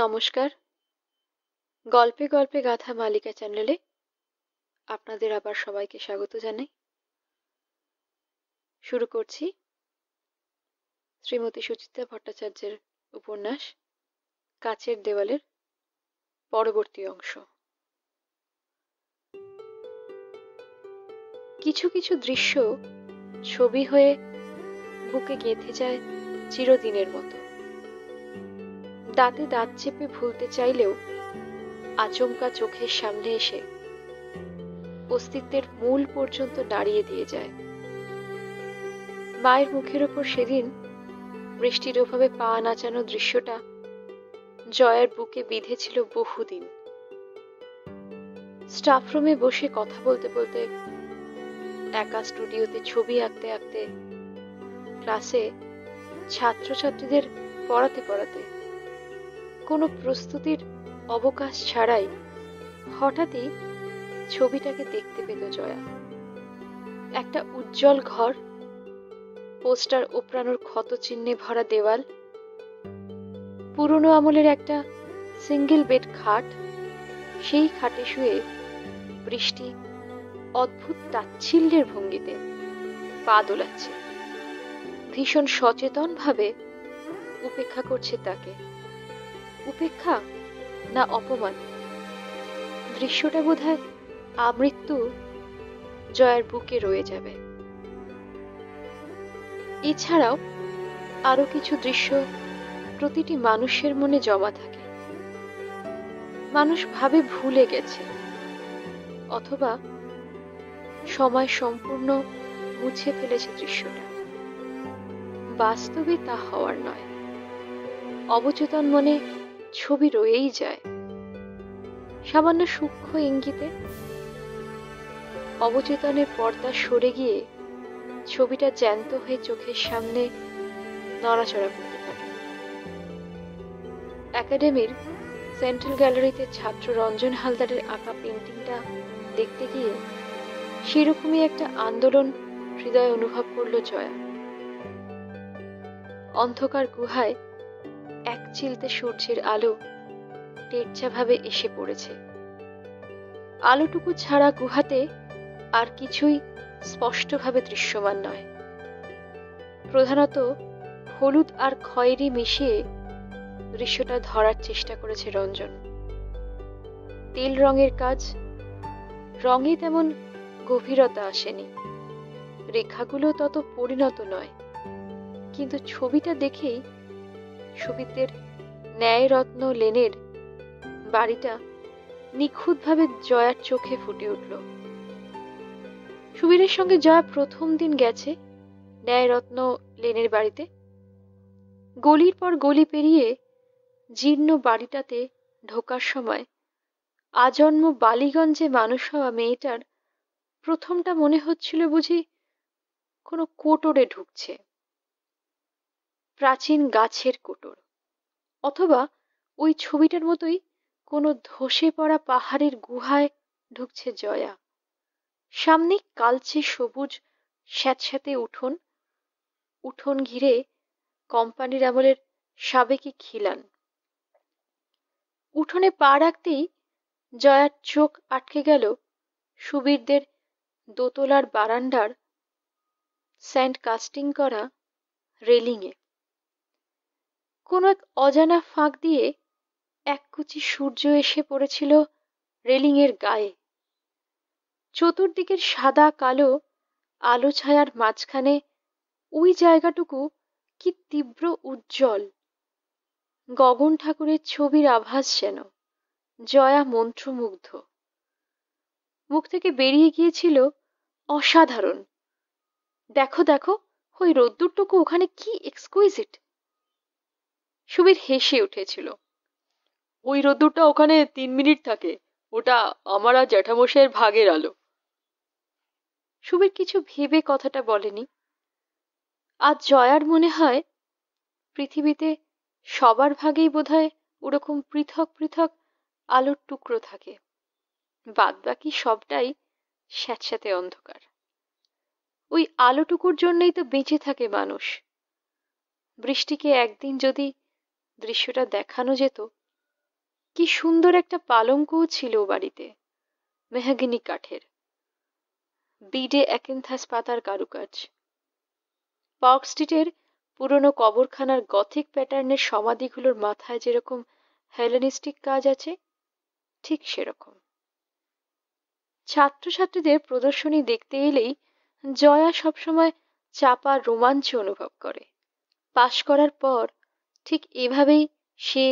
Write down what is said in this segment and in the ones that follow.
নমস্কার গল্পে গল্পে গাথা মালিকা চ্যানেলে আপনাদের আবার সবাইকে স্বাগত জানাই শুরু করছি শ্রীমতী সুচিতা ভট্টাচার্যের উপন্যাস কাচের দেওয়ালের পরবর্তী অংশ কিছু কিছু দৃশ্য ছবি হয়ে বুকে গেঁথে যায় চিরদিনের মতো দাঁতে দাঁত চেপে ভুলতে চাইলেও আচমকা চোখের সামনে এসে অস্তিত্বের মূল পর্যন্ত দাঁড়িয়ে দিয়ে যায় মায়ের মুখের ওপর সেদিন বৃষ্টির অভাবে পা নাচানো দৃশ্যটা জয়ার বুকে বিঁধেছিল বহুদিন স্টাফ বসে কথা বলতে বলতে একা স্টুডিওতে ছবি আঁকতে আঁকতে ক্লাসে ছাত্রছাত্রীদের পড়াতে পড়াতে কোনো প্রস্তুতির অবকাশ ছাড়াই হঠাৎই ছবিটাকে দেখতে পেল জয়া একটা উজ্জ্বল ঘর পোস্টার ওপরানোর ক্ষত চিহ্নে ভরা দেওয়াল পুরনো আমলের একটা সিঙ্গেল বেড খাট সেই খাটে শুয়ে বৃষ্টি অদ্ভুত তাচ্ছিল্যের ভঙ্গিতে পা দোলাচ্ছে ভীষণ সচেতনভাবে উপেক্ষা করছে তাকে উপেক্ষা না অপমান দৃশ্যটা বোধ হয় আমৃত্যু জয়ের বুকে রয়ে যাবে এছাড়াও আরো কিছু দৃশ্য প্রতিটি মানুষের মনে জমা থাকে মানুষ ভাবে ভুলে গেছে অথবা সময় সম্পূর্ণ মুছে ফেলেছে দৃশ্যটা বাস্তবে তা হওয়ার নয় অবচেতন মনে ছবি রয়েই যায় সামান্য সূক্ষ্ম ইঙ্গিতে অবচেতনের পর্দা সরে গিয়ে ছবিটা জ্যান্ত হয়ে চোখের সামনে নড়াচড়া করতে থাকে একাডেমির সেন্ট্রাল গ্যালারিতে ছাত্র রঞ্জন হালদারের আঁকা পেন্টিংটা দেখতে গিয়ে সেরকমই একটা আন্দোলন হৃদয় অনুভব করল জয়া অন্ধকার গুহায় এক চিলতে সূর্যের আলো টেরচাভাবে এসে পড়েছে আলোটুকু ছাড়া গুহাতে আর কিছুই স্পষ্টভাবে দৃশ্যমান নয় প্রধানত হলুদ আর খয়েরি মিশিয়ে দৃশ্যটা ধরার চেষ্টা করেছে রঞ্জন তেল রঙের কাজ রঙে তেমন গভীরতা আসেনি রেখাগুলো তত পরিণত নয় কিন্তু ছবিটা দেখেই সুবিদ্যের ন্যায়রত্ন লেনের বাড়িটা নিখুঁতভাবে জয়ার চোখে ফুটে উঠল সুবীরের সঙ্গে জয়া প্রথম দিন গেছে ন্যায়রত্ন লেনের বাড়িতে গলির পর গলি পেরিয়ে জীর্ণ বাড়িটাতে ঢোকার সময় আজন্ম বালিগঞ্জে মানুষ হওয়া মেয়েটার প্রথমটা মনে হচ্ছিল বুঝি কোনো কোটরে ঢুকছে প্রাচীন গাছের কোটর অথবা ওই ছবিটার মতোই কোনো ধসে পড়া পাহাড়ের গুহায় ঢুকছে জয়া সামনে কালচে সবুজ স্যাঁতস্যাঁতে উঠোন উঠোন ঘিরে কোম্পানির আমলের সাবেকি খিলান উঠোনে পা রাখতেই জয়ার চোখ আটকে গেল সুবীরদের দোতলার বারান্দার স্যান্ড কাস্টিং করা রেলিংয়ে কোনো এক অজানা ফাঁক দিয়ে এক কুচি সূর্য এসে পড়েছিল রেলিংয়ের গায়ে চতুর্দিকের সাদা কালো আলো ছায়ার মাঝখানে ওই জায়গাটুকু কি তীব্র উজ্জ্বল গগন ঠাকুরের ছবির আভাস যেন জয়া মন্ত্রমুগ্ধ মুখ থেকে বেরিয়ে গিয়েছিল অসাধারণ দেখো দেখো ওই রোদ্দুরটুকু ওখানে কি এক্সকুইজিট সুবীর হেসে উঠেছিল ওই রোদ্দুরটা ওখানে তিন মিনিট থাকে ওটা আমার আর জ্যাঠামশাইয়ের ভাগের আলো সুবীর কিছু ভেবে কথাটা বলেনি আজ জয়ার মনে হয় পৃথিবীতে সবার ভাগেই বোধহয় ওরকম পৃথক পৃথক আলোর টুকরো থাকে বাদ বাকি সবটাই স্যাঁতস্যাঁতে অন্ধকার ওই আলোটুকুর জন্যই তো বেঁচে থাকে মানুষ বৃষ্টিকে একদিন যদি দৃশ্যটা দেখানো যেত কি সুন্দর একটা পালঙ্কও ছিল বাড়িতে মেহাগিনি কাঠের বিডে একেনথাস পাতার কারুকাজ পার্ক স্ট্রিটের পুরনো কবরখানার গথিক প্যাটার্নের সমাধিগুলোর মাথায় যেরকম হেলেনিস্টিক কাজ আছে ঠিক সেরকম ছাত্রছাত্রীদের প্রদর্শনী দেখতে এলেই জয়া সবসময় চাপা রোমাঞ্চ অনুভব করে পাশ করার পর ঠিক এভাবেই সে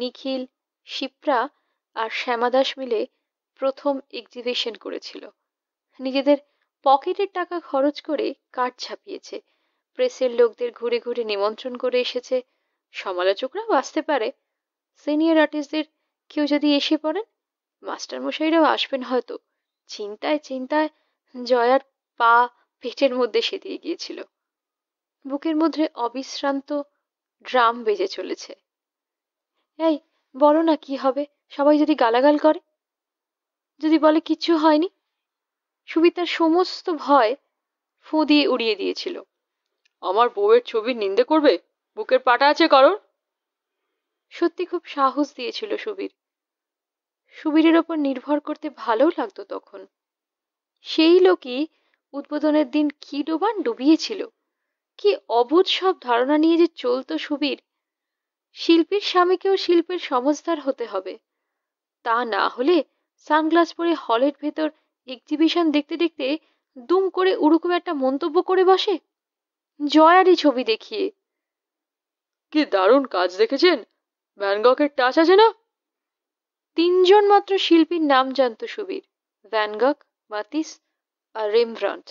নিখিল শিপ্রা আর শ্যামাদাস মিলে প্রথম এক্সিবিশন করেছিল নিজেদের পকেটের টাকা খরচ করে কার্ড ছাপিয়েছে প্রেসের লোকদের ঘুরে ঘুরে নিমন্ত্রণ করে এসেছে সমালোচকরাও আসতে পারে সিনিয়র আর্টিস্টদের কেউ যদি এসে পড়েন মাস্টারমশাইরাও আসবেন হয়তো চিন্তায় চিন্তায় জয়ার পা পেটের মধ্যে সেঁধিয়ে গিয়েছিল বুকের মধ্যে অবিশ্রান্ত ড্রাম বেজে চলেছে এই বলো না কি হবে সবাই যদি গালাগাল করে যদি বলে কিছু হয়নি সুবিতার সমস্ত ভয় ফু দিয়ে উড়িয়ে দিয়েছিল আমার বউয়ের ছবি নিন্দে করবে বুকের পাটা আছে করোর সত্যি খুব সাহস দিয়েছিল সুবীর সুবীরের ওপর নির্ভর করতে ভালো লাগতো তখন সেই লোকই উদ্বোধনের দিন কি ডোবান ডুবিয়েছিল কি অবুধ সব ধারণা নিয়ে যে চলত সুবীর শিল্পীর স্বামীকেও শিল্পের সমজদার হতে হবে তা না হলে সানগ্লাস পরে হলের ভেতর এক্সিবিশন দেখতে দেখতে দুম করে উরুকুম একটা মন্তব্য করে বসে জয়ারি ছবি দেখিয়ে কি দারুণ কাজ দেখেছেন ভ্যানগকের টাচ আছে না তিনজন মাত্র শিল্পীর নাম জানত সুবীর ভ্যানগক মাতিস আর রেমব্রান্ট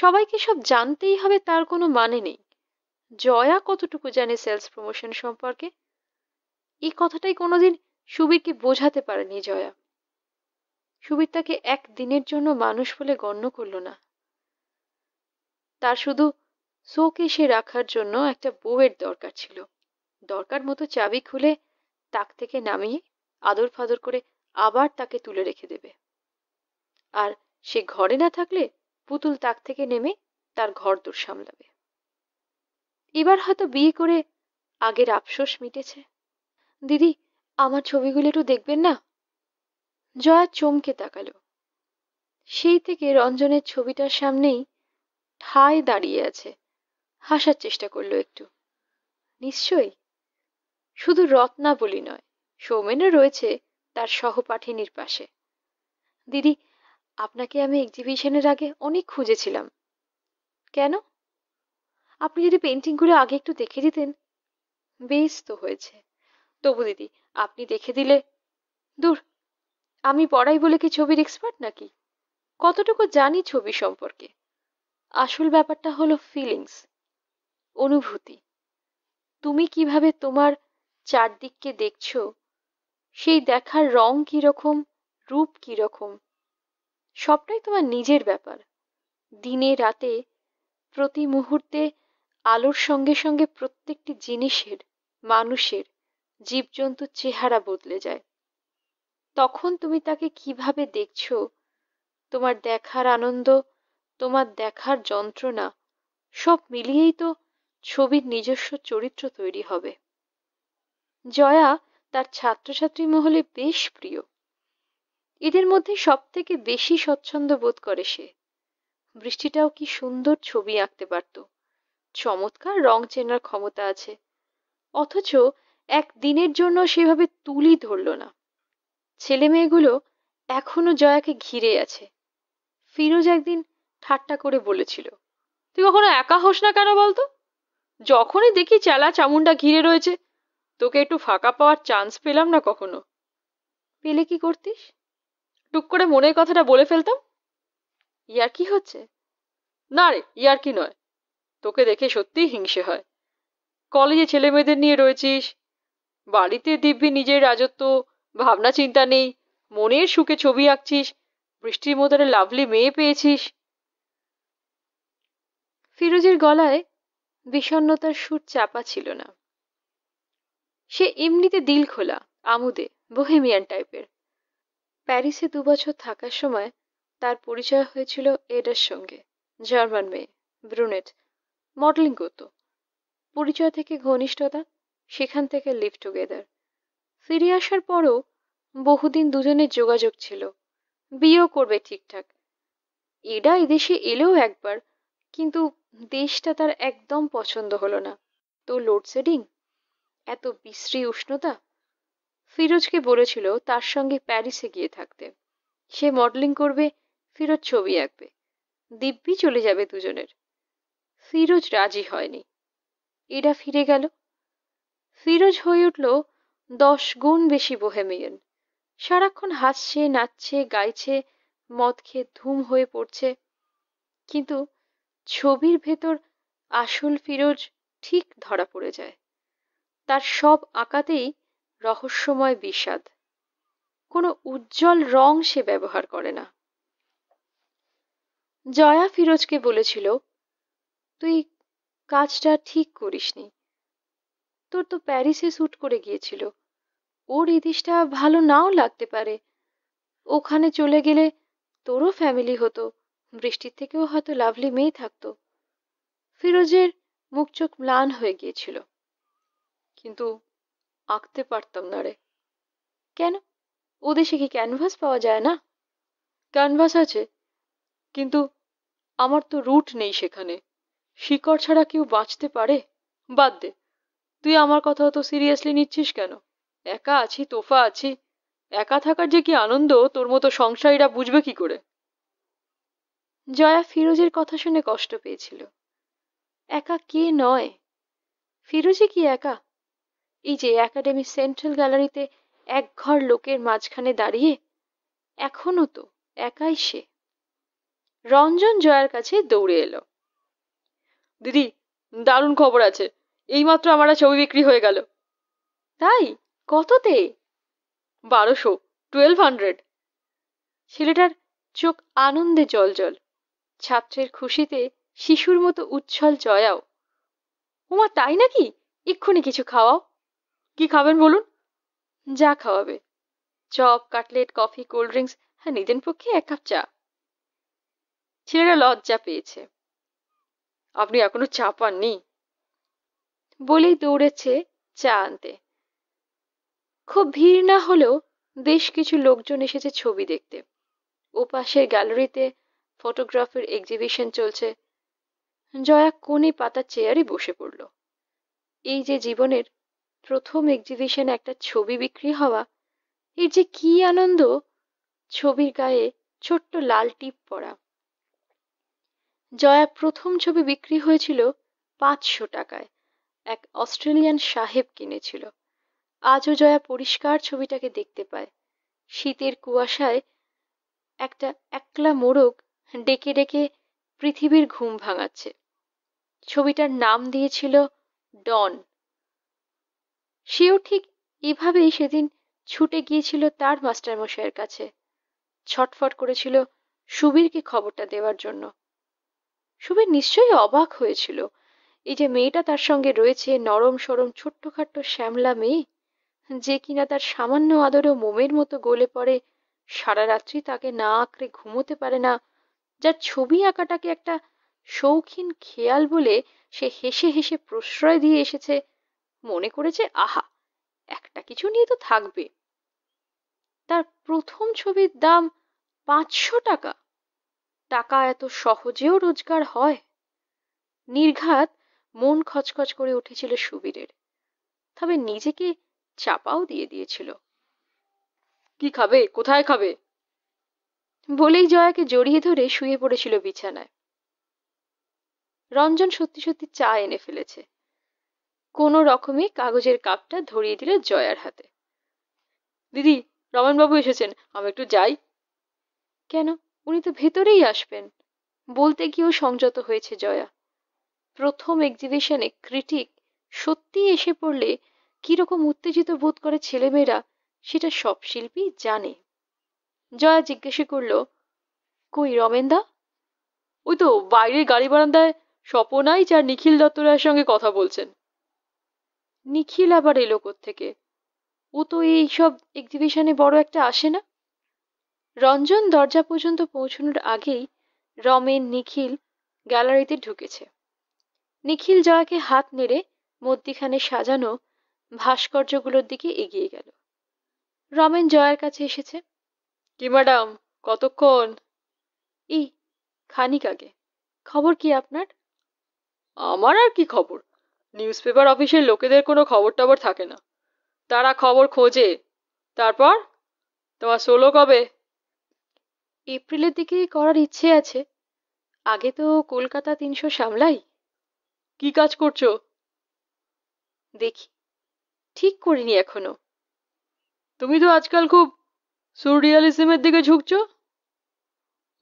সবাইকে সব জানতেই হবে তার কোনো মানে নেই জয়া কতটুকু জানে সেলস প্রমোশন সম্পর্কে এই কথাটাই কোনোদিন সুবীরকে বোঝাতে পারেনি জয়া সুবীর তাকে একদিনের জন্য মানুষ বলে গণ্য করল না তার শুধু এসে রাখার জন্য একটা বউয়ের দরকার ছিল দরকার মতো চাবি খুলে তাক থেকে নামিয়ে আদর ফাদর করে আবার তাকে তুলে রেখে দেবে আর সে ঘরে না থাকলে পুতুল তাক থেকে নেমে তার ঘর দূর সামলাবে এবার হয়তো বিয়ে করে আগের আফসোস মিটেছে দিদি আমার ছবিগুলো একটু দেখবেন না জয়া চমকে তাকালো সেই থেকে রঞ্জনের ছবিটার সামনেই ঠায় দাঁড়িয়ে আছে হাসার চেষ্টা করলো একটু নিশ্চয়ই শুধু রত্না বলি নয় সৌমেনও রয়েছে তার সহপাঠিনীর পাশে দিদি আপনাকে আমি এক্সিবিশনের আগে অনেক খুঁজেছিলাম কেন আপনি যদি পেন্টিংগুলো আগে একটু দেখে দিতেন বেশ তো হয়েছে তবু দিদি আপনি দেখে দিলে দূর আমি পড়াই বলে কি ছবির এক্সপার্ট নাকি কতটুকু জানি ছবি সম্পর্কে আসল ব্যাপারটা হলো ফিলিংস অনুভূতি তুমি কিভাবে তোমার চারদিককে দেখছো সেই দেখার রং কিরকম রূপ কিরকম সবটাই তোমার নিজের ব্যাপার দিনে রাতে প্রতি মুহূর্তে আলোর সঙ্গে সঙ্গে প্রত্যেকটি জিনিসের মানুষের জীবজন্তুর চেহারা বদলে যায় তখন তুমি তাকে কিভাবে দেখছো তোমার দেখার আনন্দ তোমার দেখার যন্ত্রণা সব মিলিয়েই তো ছবির নিজস্ব চরিত্র তৈরি হবে জয়া তার ছাত্রছাত্রী মহলে বেশ প্রিয় এদের মধ্যে সব থেকে বেশি স্বচ্ছন্দ বোধ করে সে বৃষ্টিটাও কি সুন্দর ছবি আঁকতে পারত চমৎকার রং চেনার ক্ষমতা আছে অথচ এক দিনের জন্য সেভাবে তুলি ধরল না ছেলে মেয়েগুলো এখনো জয়াকে ঘিরে আছে ফিরোজ একদিন ঠাট্টা করে বলেছিল তুই কখনো একা হোস না কেন বলতো যখনই দেখি চালা চামুন্ডা ঘিরে রয়েছে তোকে একটু ফাঁকা পাওয়ার চান্স পেলাম না কখনো পেলে কি করতিস টুক করে মনের কথাটা বলে ফেলতাম ইয়ার কি হচ্ছে না রে ইয়ার কি নয় তোকে দেখে সত্যি হিংসে হয় কলেজে ছেলে মেয়েদের নিয়ে রয়েছিস বাড়িতে দিব্যি নিজের রাজত্ব ভাবনা চিন্তা নেই মনের সুখে ছবি আঁকছিস বৃষ্টির মধ্যে লাভলি মেয়ে পেয়েছিস ফিরোজের গলায় বিষণ্নতার সুর চাপা ছিল না সে এমনিতে দিল খোলা আমুদে বোহেমিয়ান টাইপের প্যারিসে দু বছর থাকার সময় তার পরিচয় হয়েছিল এডার সঙ্গে জার্মান মেয়ে ব্রুনেট মডেলিং করত পরিচয় থেকে ঘনিষ্ঠতা সেখান থেকে লিভ টুগেদার ফিরে আসার পরও বহুদিন দুজনের যোগাযোগ ছিল বিয়েও করবে ঠিকঠাক এডা এদেশে এলেও একবার কিন্তু দেশটা তার একদম পছন্দ হলো না তো লোডশেডিং এত বিশ্রী উষ্ণতা ফিরোজকে বলেছিল তার সঙ্গে প্যারিসে গিয়ে থাকতে সে মডেলিং করবে ফিরোজ ছবি আঁকবে দিব্যি চলে যাবে দুজনের ফিরোজ রাজি হয়নি এরা ফিরে গেল ফিরোজ হয়ে উঠল দশ গুণ বেশি বোহেমিয়ান সারাক্ষণ হাসছে নাচছে গাইছে মদ খেয়ে ধুম হয়ে পড়ছে কিন্তু ছবির ভেতর আসল ফিরোজ ঠিক ধরা পড়ে যায় তার সব আঁকাতেই রহস্যময় বিষাদ কোনো উজ্জ্বল রং সে ব্যবহার করে না জয়া ফিরোজকে বলেছিল তুই কাজটা ঠিক করিসনি তোর তো প্যারিসে শ্যুট করে গিয়েছিল ওর ইদিশটা ভালো নাও লাগতে পারে ওখানে চলে গেলে তোরও ফ্যামিলি হতো বৃষ্টির থেকেও হয়তো লাভলি মেয়ে থাকতো ফিরোজের মুখ চোখ ম্লান হয়ে গিয়েছিল কিন্তু আঁকতে পারতাম না রে কেন ও দেশে কি ক্যানভাস পাওয়া যায় না ক্যানভাস আছে কিন্তু আমার তো রুট নেই সেখানে শিকড় ছাড়া কেউ বাঁচতে পারে বাদ দে তুই আমার কথা অত সিরিয়াসলি নিচ্ছিস কেন একা আছি তোফা আছি একা থাকার যে কি আনন্দ তোর মতো সংসারীরা বুঝবে কি করে জয়া ফিরোজের কথা শুনে কষ্ট পেয়েছিল একা কে নয় ফিরোজই কি একা এই যে একাডেমি সেন্ট্রাল গ্যালারিতে এক ঘর লোকের মাঝখানে দাঁড়িয়ে এখনো তো একাই সে রঞ্জন জয়ার কাছে দৌড়ে এলো দিদি দারুণ খবর আছে এইমাত্র আমার ছবি বিক্রি হয়ে গেল তাই কততে বারোশো টুয়েলভ হান্ড্রেড ছেলেটার চোখ আনন্দে জল ছাত্রের খুশিতে শিশুর মতো উচ্ছল জয়াও ওমা তাই নাকি এক্ষুনি কিছু খাওয়াও কি খাবেন বলুন যা খাওয়াবে chop cutlet coffee cold drinks হ্যাঁ নিজের পক্ষে এক কাপ চা ছেলেরা লজ্জা পেয়েছে আপনি এখনো চা পাননি বলেই দৌড়েছে চা আনতে খুব ভিড় না হলেও বেশ কিছু লোকজন এসেছে ছবি দেখতে ওপাশের গ্যালারিতে ফটোগ্রাফের এক্সিবিশন চলছে জয়া কোনে পাতা চেয়ারে বসে পড়ল এই যে জীবনের প্রথম এক্সিবিশনে একটা ছবি বিক্রি হওয়া এর যে কি আনন্দ ছবির গায়ে ছোট্ট লাল টিপ পরা জয়া প্রথম ছবি বিক্রি হয়েছিল পাঁচশো টাকায় এক অস্ট্রেলিয়ান সাহেব কিনেছিল আজও জয়া পরিষ্কার ছবিটাকে দেখতে পায় শীতের কুয়াশায় একটা একলা মোরগ ডেকে ডেকে পৃথিবীর ঘুম ভাঙাচ্ছে ছবিটার নাম দিয়েছিল ডন সেও ঠিক এভাবেই সেদিন ছুটে গিয়েছিল তার মাস্টারমশাইয়ের কাছে ছটফট করেছিল সুবীরকে খবরটা দেওয়ার জন্য সুবীর নিশ্চয়ই অবাক হয়েছিল এই যে মেয়েটা তার সঙ্গে রয়েছে নরম সরম ছোট্টখাট্ট শ্যামলা মেয়ে যে কিনা তার সামান্য আদরেও মোমের মতো গলে পড়ে সারা রাত্রি তাকে না আঁকড়ে ঘুমোতে পারে না যার ছবি আঁকাটাকে একটা শৌখিন খেয়াল বলে সে হেসে হেসে প্রশ্রয় দিয়ে এসেছে মনে করেছে আহা একটা কিছু নিয়ে তো থাকবে তার প্রথম ছবির দাম পাঁচশো টাকা টাকা এত সহজেও রোজগার হয় নির্ঘাত মন খচখচ করে উঠেছিল সুবীরের তবে নিজেকে চাপাও দিয়ে দিয়েছিল কি খাবে কোথায় খাবে বলেই জয়াকে জড়িয়ে ধরে শুয়ে পড়েছিল বিছানায় রঞ্জন সত্যি সত্যি চা এনে ফেলেছে কোনো রকমে কাগজের কাপটা ধরিয়ে দিল জয়ার হাতে দিদি রমেনবাবু এসেছেন আমি একটু যাই কেন উনি তো ভেতরেই আসবেন বলতে গিয়েও সংযত হয়েছে জয়া প্রথম এক্সিবিশনে ক্রিটিক সত্যি এসে পড়লে কিরকম উত্তেজিত বোধ করে ছেলেমেয়েরা সেটা সব শিল্পী জানে জয়া জিজ্ঞাসা করল কই রমেনদা ওই তো বাইরের গাড়ি বারান্দায় স্বপনাই যার নিখিল দত্তরায়ের সঙ্গে কথা বলছেন নিখিল আবার এলো থেকে ও তো এইসব এক্সিবিশনে বড় একটা আসে না রঞ্জন দরজা পর্যন্ত পৌঁছানোর আগেই রমেন নিখিল গ্যালারিতে ঢুকেছে নিখিল জয়াকে হাত নেড়ে মধ্যিখানে সাজানো ভাস্কর্যগুলোর দিকে এগিয়ে গেল রমেন জয়ার কাছে এসেছে কি ম্যাডাম কতক্ষণ ই খানিক আগে খবর কি আপনার আমার আর কি খবর নিউজ পেপার অফিসের লোকেদের কোনো খবর টবর থাকে না তারা খবর খোঁজে তারপর তোমার ষোলো কবে এপ্রিলের দিকে করার ইচ্ছে আছে আগে তো কলকাতা তিনশো সামলাই কি কাজ করছো দেখি ঠিক করিনি এখনো তুমি তো আজকাল খুব সুরিয়ালিজমের দিকে ঝুঁকছ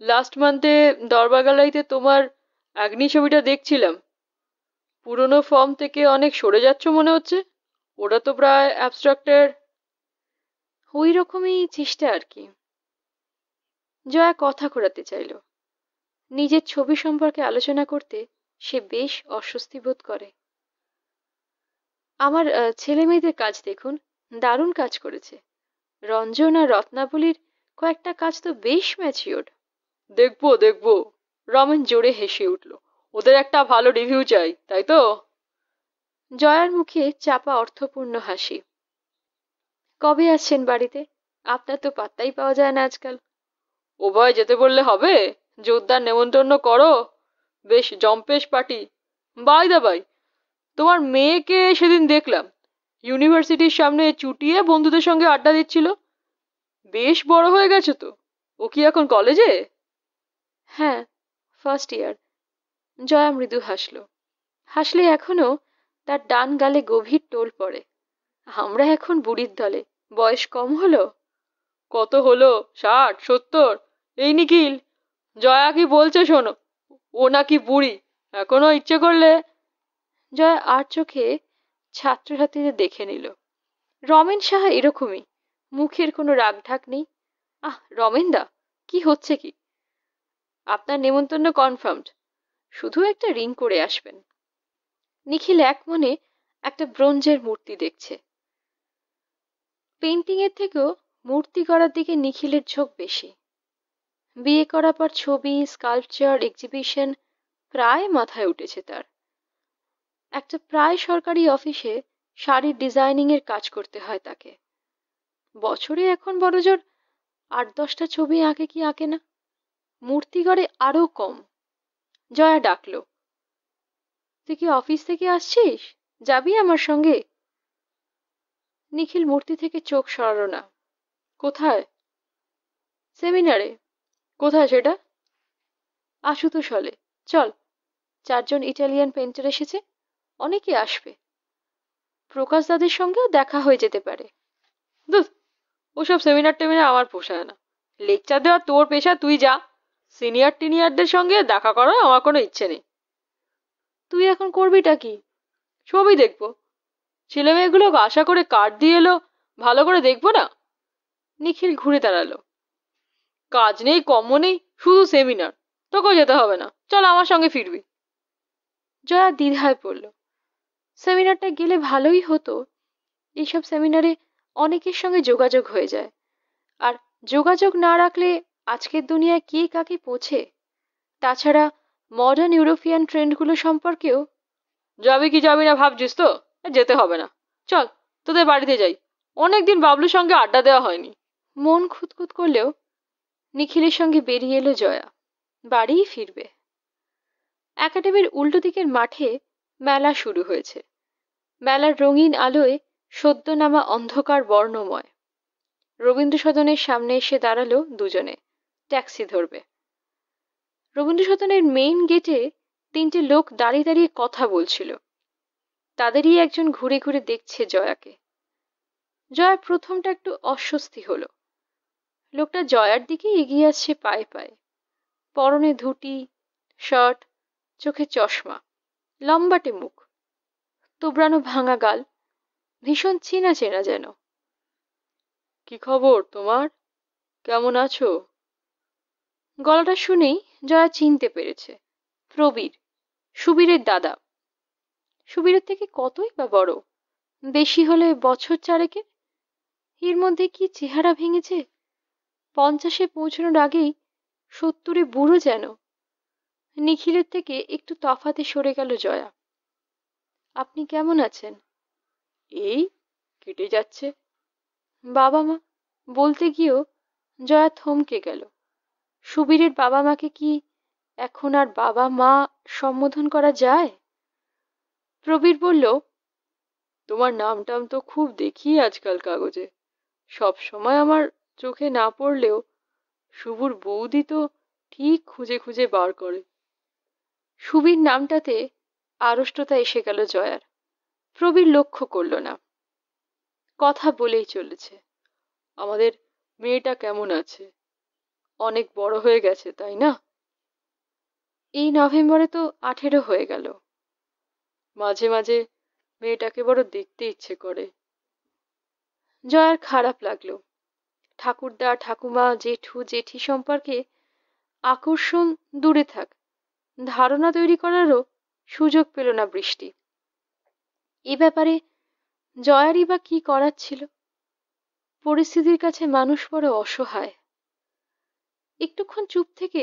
লাস্ট মান্থে দরবাগালাইতে তোমার আগ্নি ছবিটা দেখছিলাম পুরনো ফর্ম থেকে অনেক সরে যাচ্ছ মনে হচ্ছে ওরা তো প্রায় অ্যাবস্ট্রাক্টের ওই রকমই চেষ্টা আর কি জয়া কথা ঘোরাতে চাইল নিজের ছবি সম্পর্কে আলোচনা করতে সে বেশ অস্বস্তি বোধ করে আমার ছেলে মেয়েদের কাজ দেখুন দারুণ কাজ করেছে রঞ্জন আর রত্নাবলীর কয়েকটা কাজ তো বেশ ম্যাচিওর দেখবো দেখবো রমেন জোরে হেসে উঠল ওদের একটা ভালো রিভিউ চাই তাই তো জয়ার মুখে চাপা অর্থপূর্ণ হাসি কবে আসছেন বাড়িতে আপনার তো পাত্তাই পাওয়া যায় না আজকাল ও ভয় যেতে বললে হবে জোরদার নেমন্তন্ন করো বেশ জম্পেশ পার্টি বাই দা বাই তোমার মেয়েকে সেদিন দেখলাম ইউনিভার্সিটির সামনে চুটিয়ে বন্ধুদের সঙ্গে আড্ডা দিচ্ছিল বেশ বড় হয়ে গেছে তো ও কি এখন কলেজে হ্যাঁ ফার্স্ট ইয়ার জয়া মৃদু হাসল হাসলে এখনো তার ডান গালে গভীর টোল পড়ে আমরা এখন বুড়ির দলে বয়স কম হলো কত হলো ষাট সত্তর এই নিখিল জয়া কি বলছে শোনো ও নাকি বুড়ি এখনো ইচ্ছে করলে জয়া আর চোখে ছাত্রছাত্রীদের দেখে নিল রমেন সাহা এরকমই মুখের কোনো ঢাক নেই আহ রমেন দা কি হচ্ছে কি আপনার নেমন্তন্ন কনফার্মড শুধু একটা রিং করে আসবেন নিখিল এক মনে একটা ব্রোঞ্জের মূর্তি দেখছে পেন্টিং এর থেকেও মূর্তি করার দিকে নিখিলের ঝোঁক বেশি বিয়ে করার পর ছবি স্কাল্পচার এক্সিবিশন প্রায় মাথায় উঠেছে তার একটা প্রায় সরকারি অফিসে শাড়ির ডিজাইনিং এর কাজ করতে হয় তাকে বছরে এখন বড়জোর আট দশটা ছবি আঁকে কি আঁকে না মূর্তি গড়ে আরও কম জয়া ডাকল তুই কি অফিস থেকে আসছিস যাবি আমার সঙ্গে নিখিল মূর্তি থেকে চোখ সরালো না কোথায় সেমিনারে কোথায় সেটা আশুতোষ হলে চল চারজন ইটালিয়ান পেন্টার এসেছে অনেকে আসবে প্রকাশ দাদের সঙ্গেও দেখা হয়ে যেতে পারে ওসব সেমিনার টেমিনার আমার পোষায় না লেকচার দেওয়া তোর পেশা তুই যা সিনিয়র টিনিয়রদের সঙ্গে দেখা করার আমার কোনো ইচ্ছে নেই তুই এখন করবিটা কি সবই দেখবো ছেলে মেয়েগুলো আশা করে কার্ড দিয়ে এলো ভালো করে দেখবো না নিখিল ঘুরে দাঁড়ালো কাজ নেই কম নেই শুধু সেমিনার তোকেও যেতে হবে না চল আমার সঙ্গে ফিরবি জয়া দ্বিধায় পড়ল সেমিনারটা গেলে ভালোই হতো এইসব সেমিনারে অনেকের সঙ্গে যোগাযোগ হয়ে যায় আর যোগাযোগ না রাখলে আজকের দুনিয়ায় কে কাকে পোছে তাছাড়া মডার্ন ইউরোপিয়ান ট্রেন্ডগুলো সম্পর্কেও যাবে কি যাবি না ভাবছিস তো যেতে হবে না চল তোদের বাড়িতে যাই অনেকদিন বাবলুর সঙ্গে আড্ডা দেওয়া হয়নি মন খুঁতখুত করলেও নিখিলের সঙ্গে বেরিয়ে এলো জয়া বাড়িই ফিরবে একাডেমির উল্টো দিকের মাঠে মেলা শুরু হয়েছে মেলার রঙিন আলোয় সদ্য নামা অন্ধকার বর্ণময় রবীন্দ্র সদনের সামনে এসে দাঁড়ালো দুজনে ট্যাক্সি ধরবে রবীন্দ্রসদনের মেইন গেটে তিনটে লোক দাঁড়িয়ে দাঁড়িয়ে কথা বলছিল তাদেরই একজন ঘুরে ঘুরে দেখছে জয়াকে জয়া প্রথমটা একটু অস্বস্তি হলো লোকটা জয়ার দিকে এগিয়ে আসছে পায়ে পায়ে পরনে ধুতি শার্ট চোখে চশমা লম্বাটে মুখ তোবড়ানো ভাঙা গাল ভীষণ চেনা চেনা যেন কি খবর তোমার কেমন আছো গলাটা শুনেই জয়া চিনতে পেরেছে প্রবীর সুবীরের দাদা সুবীরের থেকে কতই বা বড় বেশি হলে বছর চারেকে এর মধ্যে কি চেহারা ভেঙেছে পঞ্চাশে পৌঁছানোর আগেই সত্তরে বুড়ো যেন নিখিলের থেকে একটু তফাতে সরে গেল জয়া আপনি কেমন আছেন এই কেটে যাচ্ছে বাবা মা বলতে গিয়েও জয়া থমকে গেল সুবীরের বাবা মাকে কি এখন আর বাবা মা সম্বোধন করা যায় প্রবীর বলল তোমার নাম টাম তো খুব দেখি আজকাল কাগজে সব সময় আমার চোখে না পড়লেও শুভুর বৌদি তো ঠিক খুঁজে খুঁজে বার করে সুবীর নামটাতে আড়ষ্টতা এসে গেল জয়ার প্রবীর লক্ষ্য করল না কথা বলেই চলেছে আমাদের মেয়েটা কেমন আছে অনেক বড় হয়ে গেছে তাই না এই নভেম্বরে তো আঠেরো হয়ে গেল মাঝে মাঝে মেয়েটাকে বড় দেখতে ইচ্ছে করে জয়ার খারাপ লাগলো ঠাকুরদা ঠাকুমা জেঠু জেঠি সম্পর্কে আকর্ষণ দূরে থাক ধারণা তৈরি করারও সুযোগ পেল না বৃষ্টি এ ব্যাপারে জয়ারই বা কি করার ছিল পরিস্থিতির কাছে মানুষ বড় অসহায় একটুক্ষণ চুপ থেকে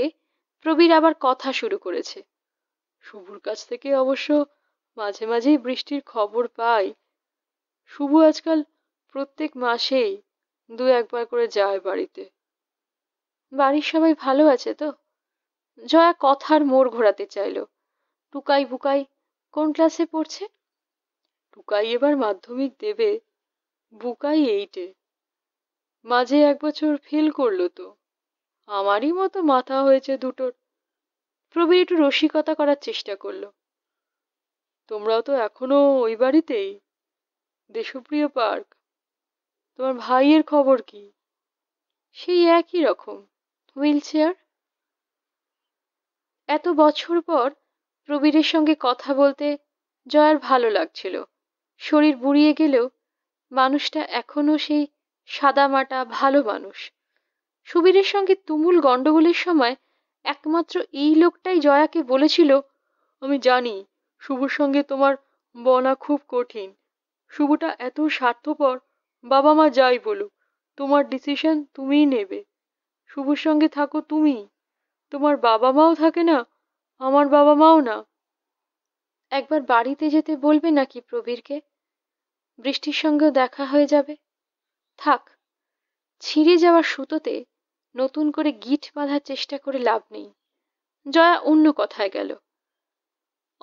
প্রবীর আবার কথা শুরু করেছে শুভুর কাছ থেকে অবশ্য মাঝে মাঝেই বৃষ্টির খবর পাই শুভু আজকাল প্রত্যেক মাসেই দু একবার করে যায় বাড়িতে বাড়ির সবাই ভালো আছে তো জয়া কথার মোড় ঘোরাতে চাইল টুকাই বুকাই কোন ক্লাসে পড়ছে টুকাই এবার মাধ্যমিক দেবে বুকাই এইটে মাঝে এক বছর ফেল করলো তো আমারই মতো মাথা হয়েছে দুটোর প্রবীর একটু রসিকতা করার চেষ্টা করলো তোমরাও তো এখনো ওই বাড়িতেই দেশপ্রিয় পার্ক তোমার ভাইয়ের খবর কি সেই একই রকম হুইল চেয়ার এত বছর পর প্রবীরের সঙ্গে কথা বলতে জয়ার ভালো লাগছিল শরীর বুড়িয়ে গেলেও মানুষটা এখনো সেই সাদামাটা ভালো মানুষ সুবীরের সঙ্গে তুমুল গণ্ডগোলের সময় একমাত্র এই লোকটাই জয়াকে বলেছিল আমি জানি শুভুর সঙ্গে তোমার বনা খুব কঠিন শুভুটা এত স্বার্থপর বাবা মা যাই বলুক তোমার ডিসিশন তুমিই নেবে শুভুর সঙ্গে থাকো তুমি তোমার বাবা মাও থাকে না আমার বাবা মাও না একবার বাড়িতে যেতে বলবে নাকি প্রবীরকে বৃষ্টির সঙ্গেও দেখা হয়ে যাবে থাক ছিঁড়ে যাওয়ার সুতোতে নতুন করে গিট বাঁধার চেষ্টা করে লাভ নেই জয়া অন্য কথায় গেল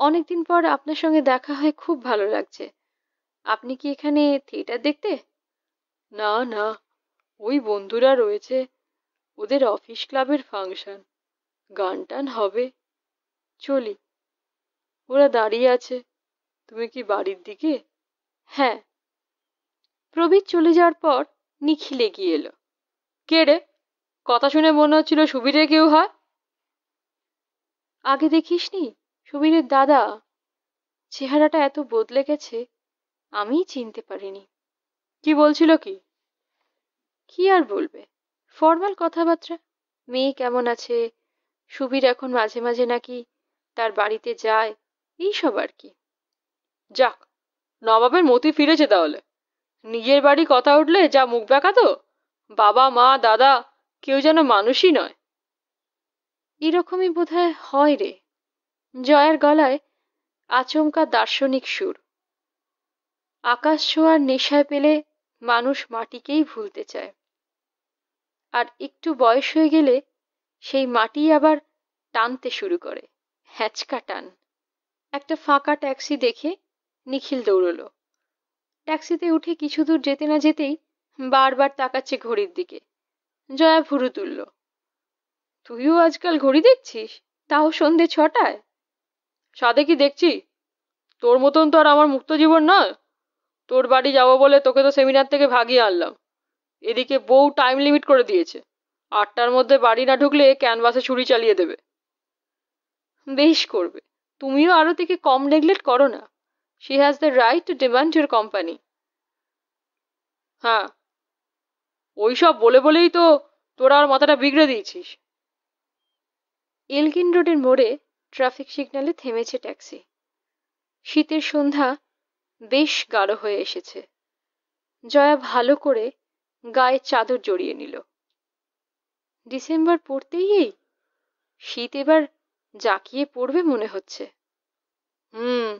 অনেকদিন পর আপনার সঙ্গে দেখা হয় খুব ভালো লাগছে আপনি কি এখানে থিয়েটার দেখতে না না ওই বন্ধুরা রয়েছে ওদের অফিস ক্লাবের ফাংশন গান টান হবে চলি ওরা দাঁড়িয়ে আছে তুমি কি বাড়ির দিকে হ্যাঁ প্রবীর চলে যাওয়ার পর নিখিল এগিয়ে এলো কে রে কথা শুনে মনে হচ্ছিল সুবীরের কেউ হয় আগে দেখিসনি সুবীরের দাদা চেহারাটা এত বদলে গেছে আমি চিনতে পারিনি কি বলছিল কি কি আর বলবে ফর্মাল কথাবার্তা মেয়ে কেমন আছে সুবীর এখন মাঝে মাঝে নাকি তার বাড়িতে যায় এইসব আর কি যাক নবাবের মতি ফিরেছে তাহলে নিজের বাড়ি কথা উঠলে যা মুখ ব্যাকা তো বাবা মা দাদা কেউ যেন মানুষই নয় এরকমই বোধহয় হয় রে জয়ার গলায় আচমকা দার্শনিক সুর আকাশ ছোঁয়ার নেশায় পেলে মানুষ মাটিকেই ভুলতে চায় আর একটু বয়স হয়ে গেলে সেই মাটি আবার টানতে শুরু করে হ্যাচকা টান একটা ফাঁকা ট্যাক্সি দেখে নিখিল দৌড়ল ট্যাক্সিতে উঠে কিছু দূর যেতে না যেতেই বারবার তাকাচ্ছে ঘড়ির দিকে জয়া ভুরু তুলল তুইও আজকাল ঘড়ি দেখছিস তাও সন্ধে ছটায় সাদে কি দেখছি তোর মতন তো আর আমার মুক্ত জীবন নয় তোর বাড়ি যাবো বলে তোকে তো সেমিনার থেকে ভাগিয়ে আনলাম এদিকে বউ টাইম লিমিট করে দিয়েছে আটটার মধ্যে বাড়ি না ঢুকলে ক্যানভাসে ছুরি চালিয়ে দেবে বেশ করবে তুমিও আরও থেকে কম নেগলেক্ট করো না she has the right to demand your company হ্যাঁ ওইসব বলে বলেই তো তোরা আর মাথাটা বিগড়ে দিয়েছিস এলগিন রোডের মোড়ে ট্রাফিক সিগন্যালে থেমেছে ট্যাক্সি শীতের সন্ধ্যা বেশ গাঢ় হয়ে এসেছে জয়া ভালো করে গায়ে চাদর জড়িয়ে নিল ডিসেম্বর পড়তেই এই শীত এবার জাকিয়ে পড়বে মনে হচ্ছে হুম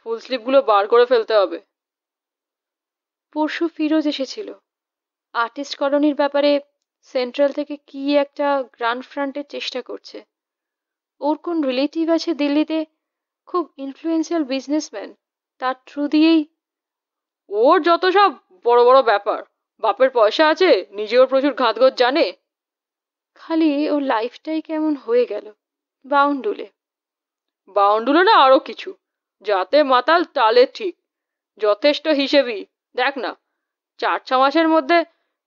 ফুল স্লিপগুলো বার করে ফেলতে হবে পরশু ফিরোজ এসেছিল আর্টিস্ট কলোনির ব্যাপারে সেন্ট্রাল থেকে কি একটা গ্রান্ড ফ্রান্টের চেষ্টা করছে ওর কোন রিলেটিভ আছে দিল্লিতে খুব ইনফ্লুয়েন্সিয়াল বিজনেসম্যান তার থ্রু দিয়েই ওর যত সব বড় বড় ব্যাপার বাপের পয়সা আছে নিজেও প্রচুর ঘাতগত জানে খালি ওর লাইফটাই কেমন হয়ে গেল বাউন্ডুলে বাউন্ডুলে না আরও কিছু যাতে মাতাল তালে ঠিক যথেষ্ট হিসেবই দেখ না চার ছ মাসের মধ্যে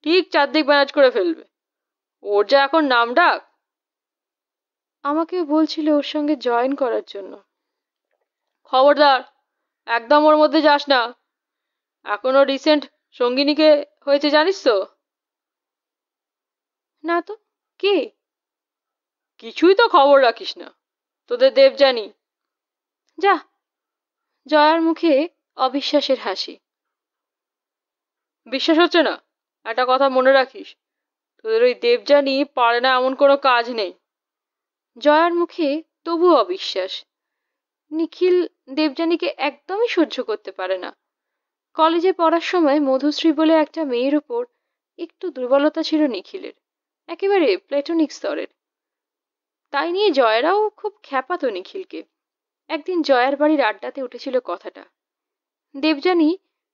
ঠিক চারদিক ম্যানেজ করে ফেলবে ওর যা এখন নাম ডাক আমাকে বলছিল ওর সঙ্গে জয়েন করার জন্য খবরদার একদম ওর মধ্যে যাস না এখনও রিসেন্ট সঙ্গিনীকে হয়েছে জানিস তো না তো কে কিছুই তো খবর রাখিস না তোদের দেব জানি যা জয়ার মুখে অবিশ্বাসের হাসি বিশ্বাস হচ্ছে না একটা কথা মনে রাখিস তোদের ওই দেবযানী পারে না এমন কোনো কাজ নেই জয়ার মুখে তবু অবিশ্বাস নিখিল দেবযানীকে একদমই সহ্য করতে পারে না কলেজে পড়ার সময় মধুশ্রী বলে একটা মেয়ের ওপর একটু দুর্বলতা ছিল নিখিলের একেবারে প্লেটনিক স্তরের তাই নিয়ে জয়রাও খুব খ্যাপাত নিখিলকে একদিন জয়ার বাড়ির আড্ডাতে উঠেছিল কথাটা দেবযানী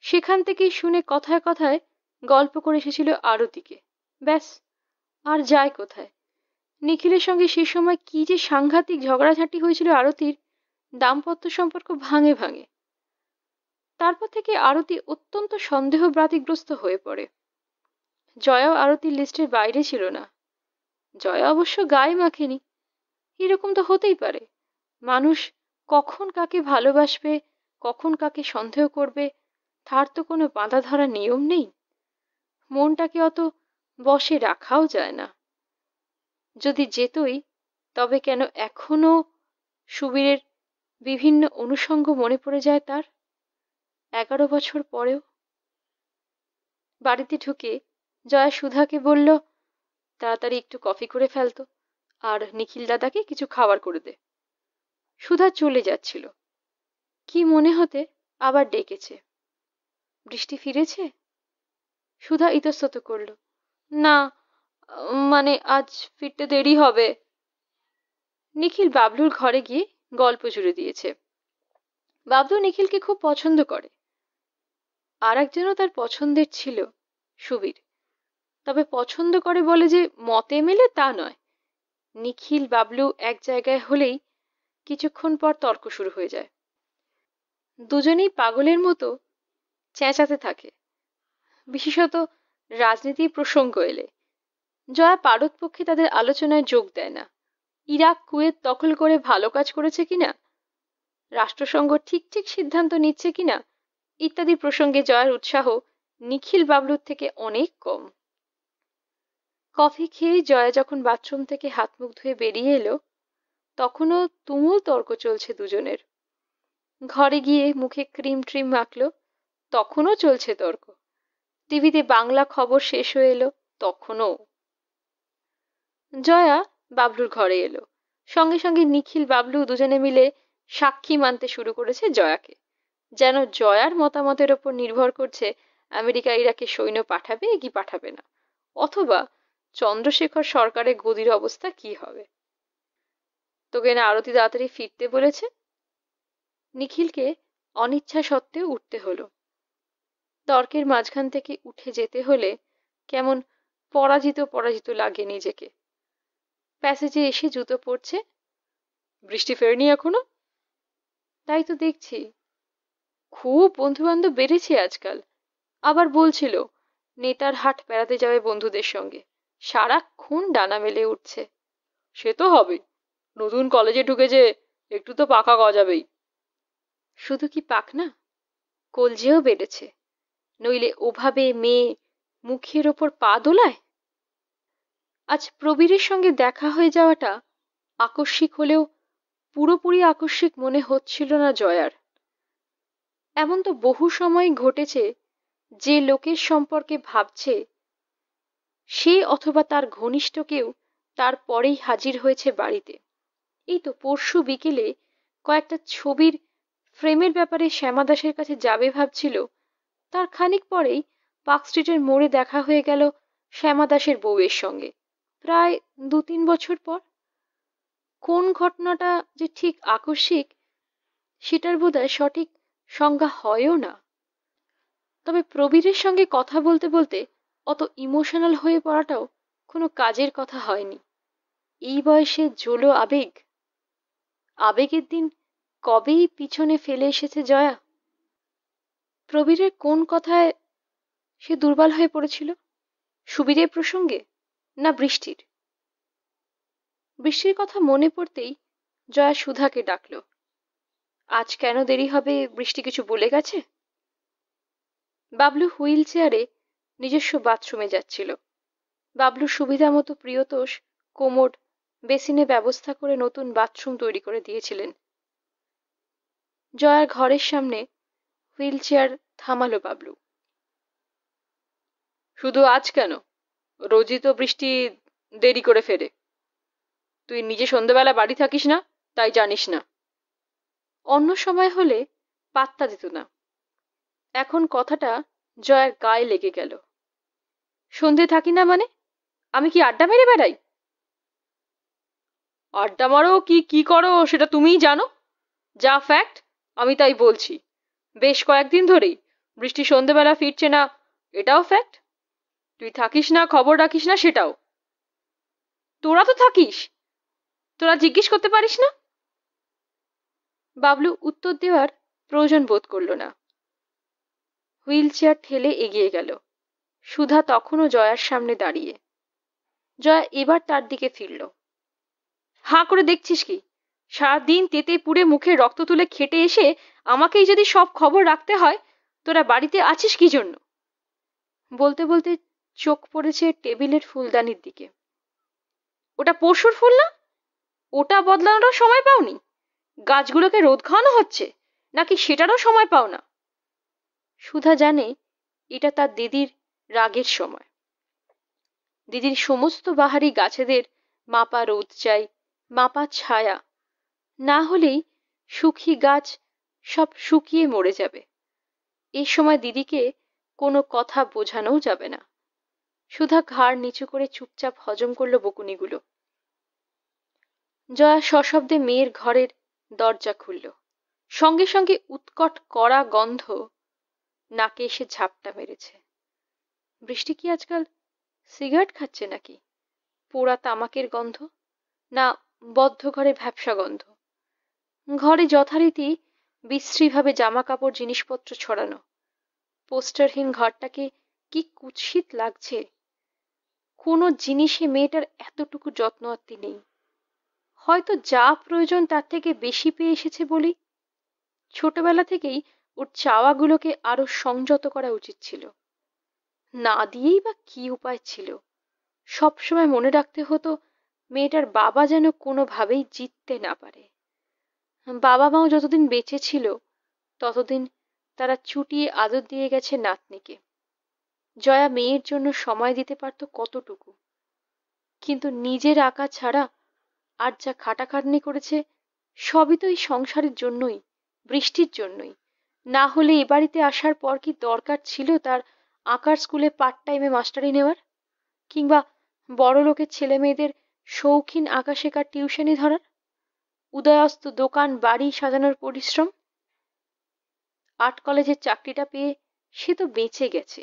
সেখান থেকেই শুনে কথায় কথায় গল্প করে এসেছিল আরতিকে ব্যাস আর যায় কোথায় নিখিলের সঙ্গে সে সময় কি যে সাংঘাতিক ঝগড়াঝাটি হয়েছিল আরতির দাম্পত্য সম্পর্ক ভাঙে ভাঙে তারপর থেকে আরতি অত্যন্ত সন্দেহ ব্রাতিগ্রস্ত হয়ে পড়ে জয়াও আরতির লিস্টের বাইরে ছিল না জয়া অবশ্য গায়ে মাখেনি এরকম তো হতেই পারে মানুষ কখন কাকে ভালোবাসবে কখন কাকে সন্দেহ করবে তার তো কোনো বাঁধা ধরা নিয়ম নেই মনটাকে অত বসে রাখাও যায় না যদি যেতই তবে কেন এখনো সুবীরের বিভিন্ন অনুষঙ্গ মনে পড়ে যায় তার এগারো বছর পরেও বাড়িতে ঢুকে জয়া সুধাকে বলল তাড়াতাড়ি একটু কফি করে ফেলতো আর নিখিল দাদাকে কিছু খাবার করে দে সুধা চলে যাচ্ছিল কি মনে হতে আবার ডেকেছে বৃষ্টি ফিরেছে সুধা ইতস্তত করল না মানে আজ ফিরতে দেরি হবে নিখিল বাবলুর ঘরে গিয়ে গল্প জুড়ে দিয়েছে বাবলু নিখিলকে খুব পছন্দ করে আর একজনও তার পছন্দের ছিল সুবীর তবে পছন্দ করে বলে যে মতে মেলে তা নয় নিখিল বাবলু এক জায়গায় হলেই কিছুক্ষণ পর তর্ক শুরু হয়ে যায় দুজনেই পাগলের মতো চেঁচাতে থাকে বিশেষত রাজনীতি প্রসঙ্গ এলে জয়া পারত পক্ষে তাদের আলোচনায় যোগ দেয় না ইরাক কুয়েত দখল করে ভালো কাজ করেছে কিনা রাষ্ট্রসংঘ ঠিক ঠিক সিদ্ধান্ত নিচ্ছে কিনা ইত্যাদি প্রসঙ্গে জয়ার উৎসাহ নিখিল বাবলুর থেকে অনেক কম কফি খেয়ে জয়া যখন বাথরুম থেকে হাত মুখ ধুয়ে বেরিয়ে এলো তখনও তুমুল তর্ক চলছে দুজনের ঘরে গিয়ে মুখে ক্রিম ট্রিম মাখলো তখনও চলছে তর্ক টিভিতে বাংলা খবর শেষ হয়ে এলো তখনও জয়া বাবলুর ঘরে এলো সঙ্গে সঙ্গে নিখিল বাবলু দুজনে মিলে সাক্ষী মানতে শুরু করেছে জয়াকে যেন জয়ার মতামতের ওপর নির্ভর করছে আমেরিকা ইরাকে সৈন্য পাঠাবে কি পাঠাবে না অথবা চন্দ্রশেখর সরকারের গদির অবস্থা কি হবে তোকে না আরতি তাড়াতাড়ি ফিরতে বলেছে নিখিলকে অনিচ্ছা সত্ত্বেও উঠতে হলো তর্কের মাঝখান থেকে উঠে যেতে হলে কেমন পরাজিত পরাজিত লাগে নিজেকে প্যাসেজে এসে জুতো পড়ছে বৃষ্টি ফেরেনি এখনো তাই তো দেখছি খুব বন্ধুবান্ধব বেড়েছে আজকাল আবার বলছিল নেতার হাট বেড়াতে যাবে বন্ধুদের সঙ্গে সারাক্ষণ ডানা মেলে উঠছে সে তো হবে নতুন কলেজে ঢুকে যে একটু তো পাখা গজাবেই শুধু কি পাখনা না কলজেও বেড়েছে নইলে ওভাবে মেয়ে মুখের ওপর পা দোলায় আজ প্রবীরের সঙ্গে দেখা হয়ে যাওয়াটা আকস্মিক হলেও পুরোপুরি আকস্মিক মনে হচ্ছিল না জয়ার এমন তো বহু সময় ঘটেছে যে লোকের সম্পর্কে ভাবছে সে অথবা তার ঘনিষ্ঠ কেউ তার পরেই হাজির হয়েছে বাড়িতে এই তো পরশু বিকেলে কয়েকটা ছবির ফ্রেমের ব্যাপারে শ্যামা দাসের কাছে যাবে ভাবছিল তার খানিক পরেই পার্ক স্ট্রিটের মোড়ে দেখা হয়ে গেল শ্যামা দাসের বউয়ের সঙ্গে প্রায় দু তিন বছর পর কোন ঘটনাটা যে ঠিক আকস্মিক সেটার বোধ সঠিক সংজ্ঞা হয়ও না তবে প্রবীরের সঙ্গে কথা বলতে বলতে অত ইমোশনাল হয়ে পড়াটাও কোনো কাজের কথা হয়নি এই বয়সে জোলো আবেগ আবেগের দিন কবেই পিছনে ফেলে এসেছে জয়া প্রবীরের কোন কথায় সে দুর্বল হয়ে পড়েছিল সুবীরের প্রসঙ্গে না বৃষ্টির বৃষ্টির কথা মনে পড়তেই জয়া সুধাকে ডাকল আজ কেন দেরি হবে বৃষ্টি কিছু বলে গেছে বাবলু হুইল চেয়ারে নিজস্ব বাথরুমে যাচ্ছিল বাবলু সুবিধা মতো প্রিয়তোষ কোমর বেসিনে ব্যবস্থা করে নতুন বাথরুম তৈরি করে দিয়েছিলেন জয়ার ঘরের সামনে হুইল চেয়ার থামালো বাবলু শুধু আজ কেন রোজই তো বৃষ্টি দেরি করে ফেরে তুই নিজে সন্ধ্যেবেলা বাড়ি থাকিস না তাই জানিস না অন্য সময় হলে পাত্তা দিত না এখন কথাটা জয়ের গায়ে লেগে গেল সন্ধে থাকি না মানে আমি কি আড্ডা মেরে বেড়াই আড্ডা মারো কি কি করো সেটা তুমিই জানো যা ফ্যাক্ট আমি তাই বলছি বেশ কয়েকদিন ধরেই বৃষ্টি সন্ধেবেলা ফিরছে না এটাও ফ্যাক্ট তুই থাকিস না খবর রাখিস না সেটাও তোরা তো থাকিস তোরা জিজ্ঞেস করতে পারিস না বাবলু উত্তর দেওয়ার প্রয়োজন বোধ করল না হুইল চেয়ার ঠেলে এগিয়ে গেল সুধা তখনও জয়ার সামনে দাঁড়িয়ে জয়া এবার তার দিকে ফিরল হাঁ করে দেখছিস কি সারাদিন তেতে পুড়ে মুখে রক্ত তুলে খেটে এসে আমাকেই যদি সব খবর রাখতে হয় তোরা বাড়িতে আছিস কি জন্য বলতে বলতে চোখ পড়েছে টেবিলের ফুলদানির দিকে ওটা পশুর ফুল না ওটা বদলানোর সময় পাওনি গাছগুলোকে রোদ খাওয়ানো হচ্ছে নাকি সেটারও সময় পাও না সুধা জানে এটা তার দিদির রাগের সময় দিদির সমস্ত বাহারি গাছেদের মাপা রোদ চাই মাপা ছায়া না হলেই সুখী গাছ সব শুকিয়ে মরে যাবে এই সময় দিদিকে কোনো কথা বোঝানোও যাবে না সুধা ঘাড় নিচু করে চুপচাপ হজম করল বকুনিগুলো জয়া সশব্দে মেয়ের ঘরের দরজা খুলল সঙ্গে সঙ্গে উৎকট কড়া গন্ধ নাকে এসে ঝাপটা মেরেছে বৃষ্টি কি আজকাল সিগারেট খাচ্ছে নাকি পোড়া তামাকের গন্ধ না বদ্ধ ঘরে ভ্যাবসা গন্ধ ঘরে যথারীতি বিশ্রীভাবে জামা কাপড় জিনিসপত্র ছড়ানো পোস্টারহীন ঘরটাকে কি কুৎসিত লাগছে কোনো জিনিসে মেয়েটার এতটুকু যত্ন আত্মি নেই হয়তো যা প্রয়োজন তার থেকে বেশি পেয়ে এসেছে বলি ছোটবেলা থেকেই ওর চাওয়াগুলোকে আরো সংযত করা উচিত ছিল না দিয়েই বা কি উপায় ছিল সবসময় মনে রাখতে হতো মেয়েটার বাবা যেন কোনোভাবেই জিততে না পারে বাবা মাও যতদিন বেঁচে ছিল ততদিন তারা চুটিয়ে আদর দিয়ে গেছে নাতনিকে জয়া মেয়ের জন্য সময় দিতে পারত কতটুকু কিন্তু নিজের আঁকা ছাড়া আর যা খাটাখাটনি করেছে সবই তো এই সংসারের জন্যই বৃষ্টির জন্যই না হলে এ বাড়িতে আসার পর কি দরকার ছিল তার আঁকার স্কুলে পার্ট টাইমে মাস্টারি নেওয়ার কিংবা বড় লোকের ছেলে মেয়েদের শৌখিন আঁকা শেখার টিউশনি ধরার উদয়াস্ত দোকান বাড়ি সাজানোর পরিশ্রম আর্ট কলেজের চাকরিটা পেয়ে সে তো বেঁচে গেছে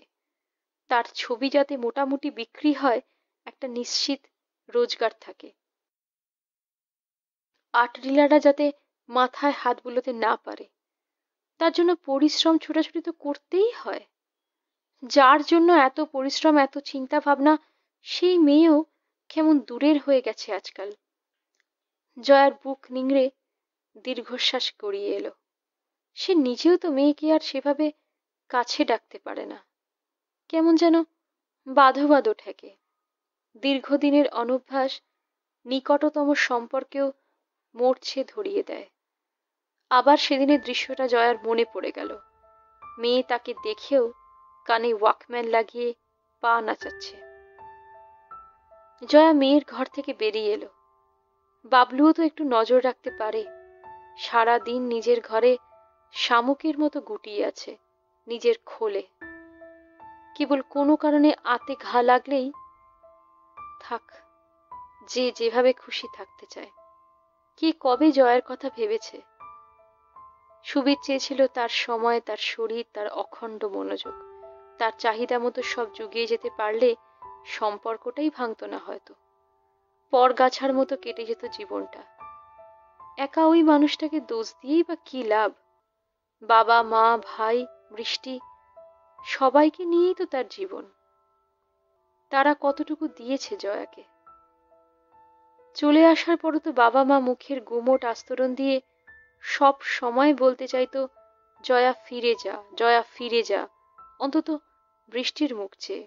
তার ছবি যাতে মোটামুটি বিক্রি হয় একটা নিশ্চিত রোজগার থাকে আর্ট ডিলাররা যাতে মাথায় হাত বুলোতে না পারে তার জন্য পরিশ্রম ছোটাছুটি তো করতেই হয় যার জন্য এত পরিশ্রম এত চিন্তা ভাবনা সেই মেয়েও কেমন দূরের হয়ে গেছে আজকাল জয়ার বুক নিংড়ে দীর্ঘশ্বাস গড়িয়ে এলো সে নিজেও তো মেয়েকে আর সেভাবে কাছে ডাকতে পারে না কেমন যেন বাঁধো বাঁধো ঠেকে দীর্ঘদিনের অনভ্যাস নিকটতম সম্পর্কেও মরছে ধরিয়ে দেয় আবার সেদিনের দৃশ্যটা জয়ার মনে পড়ে গেল মেয়ে তাকে দেখেও কানে ওয়াকম্যান লাগিয়ে পা নাচাচ্ছে জয়া মেয়ের ঘর থেকে বেরিয়ে এলো বাবলুও তো একটু নজর রাখতে পারে সারা দিন নিজের ঘরে শামুকের মতো গুটিয়ে আছে নিজের খোলে কেবল কোনো কারণে আতে ঘা লাগলেই থাক যে যেভাবে খুশি থাকতে চায় কি কবে জয়ের কথা ভেবেছে সুবির চেয়েছিল তার সময় তার শরীর তার অখণ্ড মনোযোগ তার চাহিদা মতো সব যুগিয়ে যেতে পারলে সম্পর্কটাই ভাঙত না হয়তো পরগাছার মতো কেটে যেত জীবনটা একা ওই মানুষটাকে দোষ দিয়েই বা কি লাভ বাবা মা ভাই বৃষ্টি সবাইকে নিয়েই তো তার জীবন তারা কতটুকু দিয়েছে জয়াকে চলে আসার পরও তো বাবা মা মুখের গুমোট আস্তরণ দিয়ে সব সময় বলতে চাইতো জয়া ফিরে যা জয়া ফিরে যা অন্তত বৃষ্টির মুখ চেয়ে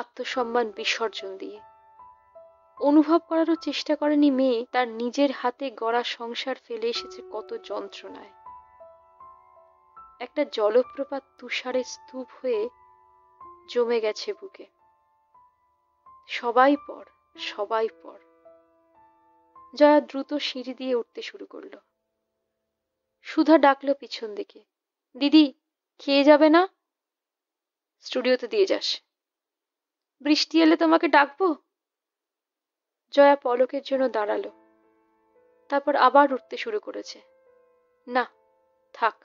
আত্মসম্মান বিসর্জন দিয়ে অনুভব করারও চেষ্টা করেনি মেয়ে তার নিজের হাতে গড়া সংসার ফেলে এসেছে কত যন্ত্রণায় একটা জলপ্রপাত তুষারে স্তূপ হয়ে জমে গেছে বুকে সবাই পর সবাই পর জয়া দ্রুত সিঁড়ি দিয়ে উঠতে শুরু করলো সুধা ডাকলো পিছন দিকে দিদি খেয়ে যাবে না স্টুডিওতে দিয়ে যাস বৃষ্টি এলে তোমাকে ডাকবো জয়া পলকের জন্য দাঁড়ালো তারপর আবার উঠতে শুরু করেছে না থাক